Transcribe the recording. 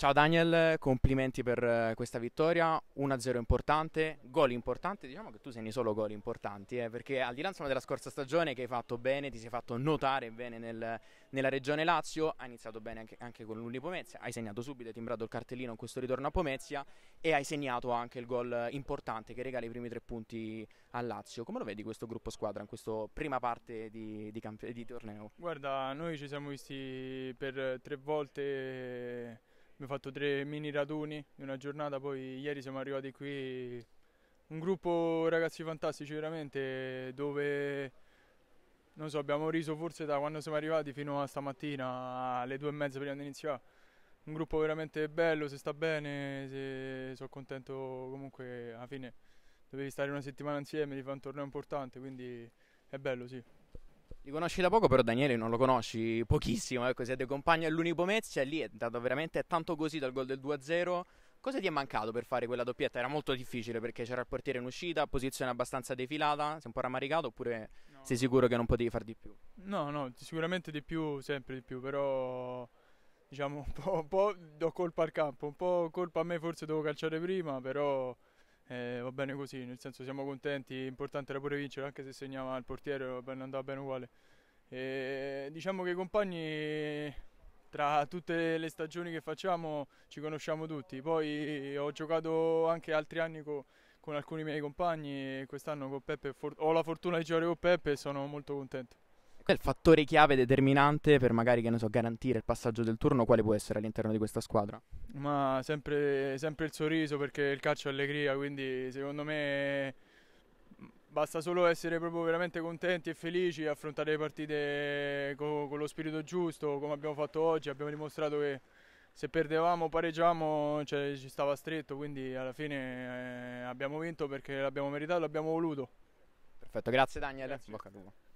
Ciao Daniel, complimenti per eh, questa vittoria, 1-0 importante, gol importante, diciamo che tu segni solo gol importanti, eh, perché al di là insomma, della scorsa stagione che hai fatto bene, ti sei fatto notare bene nel, nella regione Lazio, hai iniziato bene anche, anche con l'Uni Pomezia, hai segnato subito, hai timbrato il cartellino in questo ritorno a Pomezia e hai segnato anche il gol importante che regala i primi tre punti a Lazio. Come lo vedi questo gruppo squadra in questa prima parte di, di, di torneo? Guarda, noi ci siamo visti per tre volte abbiamo fatto tre mini raduni in una giornata, poi ieri siamo arrivati qui, un gruppo ragazzi fantastici veramente, dove non so, abbiamo riso forse da quando siamo arrivati fino a stamattina alle due e mezza prima di iniziare. Un gruppo veramente bello, se sta bene, se... sono contento comunque alla fine dovevi stare una settimana insieme, di fare un torneo importante, quindi è bello sì. Li conosci da poco, però Daniele non lo conosci pochissimo, ecco, siete compagni all'Unipomezia, cioè lì è andato veramente tanto così dal gol del 2-0. Cosa ti è mancato per fare quella doppietta? Era molto difficile perché c'era il portiere in uscita, posizione abbastanza defilata, sei un po' rammaricato oppure no. sei sicuro che non potevi far di più? No, no, sicuramente di più, sempre di più, però diciamo un po', un po do colpa al campo, un po' colpa a me forse devo calciare prima, però eh, va bene così, nel senso siamo contenti, l'importante era pure vincere, anche se segnava il portiere, va bene, andava bene uguale. E, diciamo che i compagni tra tutte le stagioni che facciamo ci conosciamo tutti, poi ho giocato anche altri anni co con alcuni miei compagni quest'anno con Peppe ho la fortuna di giocare con Peppe e sono molto contento è il fattore chiave determinante per magari, che ne so, garantire il passaggio del turno? Quale può essere all'interno di questa squadra? Ma sempre, sempre il sorriso perché il calcio è allegria, quindi secondo me mm, basta solo essere proprio veramente contenti e felici, affrontare le partite co con lo spirito giusto, come abbiamo fatto oggi, abbiamo dimostrato che se perdevamo o pareggiamo cioè, ci stava stretto, quindi alla fine eh, abbiamo vinto perché l'abbiamo meritato, l'abbiamo voluto. Perfetto, grazie Daniel. Grazie.